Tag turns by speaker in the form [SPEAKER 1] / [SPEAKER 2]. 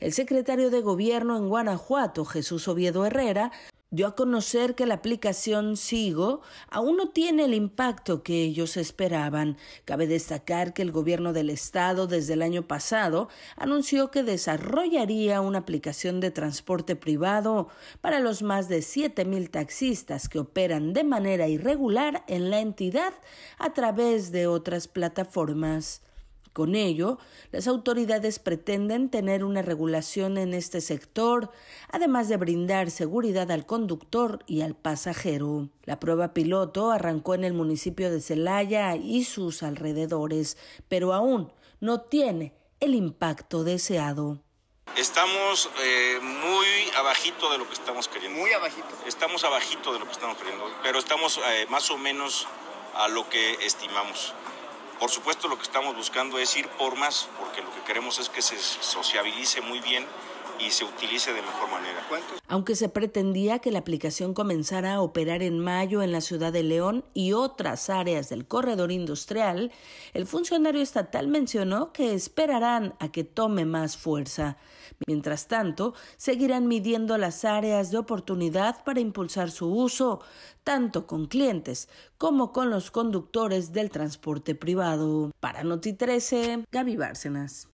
[SPEAKER 1] El secretario de Gobierno en Guanajuato, Jesús Oviedo Herrera, dio a conocer que la aplicación Sigo aún no tiene el impacto que ellos esperaban. Cabe destacar que el gobierno del estado desde el año pasado anunció que desarrollaría una aplicación de transporte privado para los más de 7.000 taxistas que operan de manera irregular en la entidad a través de otras plataformas. Con ello, las autoridades pretenden tener una regulación en este sector, además de brindar seguridad al conductor y al pasajero. La prueba piloto arrancó en el municipio de Celaya y sus alrededores, pero aún no tiene el impacto deseado.
[SPEAKER 2] Estamos eh, muy abajito de lo que estamos queriendo. Muy abajito. Estamos abajito de lo que estamos queriendo, pero estamos eh, más o menos a lo que estimamos. Por supuesto lo que estamos buscando es ir por más, porque lo que queremos es que se sociabilice muy bien y se utilice de mejor manera.
[SPEAKER 1] Aunque se pretendía que la aplicación comenzara a operar en mayo en la ciudad de León y otras áreas del corredor industrial, el funcionario estatal mencionó que esperarán a que tome más fuerza. Mientras tanto, seguirán midiendo las áreas de oportunidad para impulsar su uso, tanto con clientes como con los conductores del transporte privado. Para Noti 13, Gaby Bárcenas.